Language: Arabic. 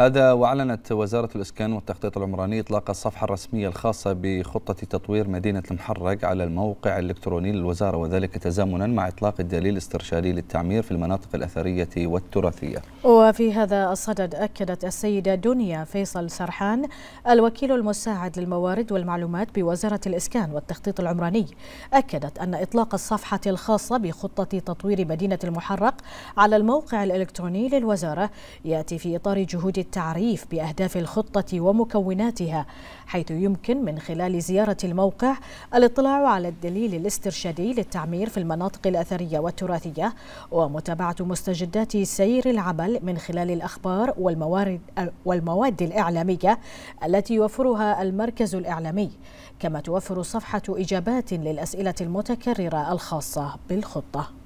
هذا وأعلنت وزارة الإسكان والتخطيط العمراني إطلاق الصفحة الرسمية الخاصة بخطة تطوير مدينة المحرق على الموقع الإلكتروني للوزارة وذلك تزامنا مع إطلاق الدليل الاسترشادي للتعمير في المناطق الأثرية والتراثية وفي هذا الصدد أكدت السيدة دنيا فيصل سرحان الوكيل المساعد للموارد والمعلومات بوزارة الإسكان والتخطيط العمراني أكدت أن إطلاق الصفحة الخاصة بخطة تطوير مدينة المحرق على الموقع الإلكتروني للوزارة يأتي في إطار جهود التعريف باهداف الخطه ومكوناتها حيث يمكن من خلال زياره الموقع الاطلاع على الدليل الاسترشادي للتعمير في المناطق الاثريه والتراثيه ومتابعه مستجدات سير العمل من خلال الاخبار والموارد والمواد الاعلاميه التي يوفرها المركز الاعلامي كما توفر صفحه اجابات للاسئله المتكرره الخاصه بالخطه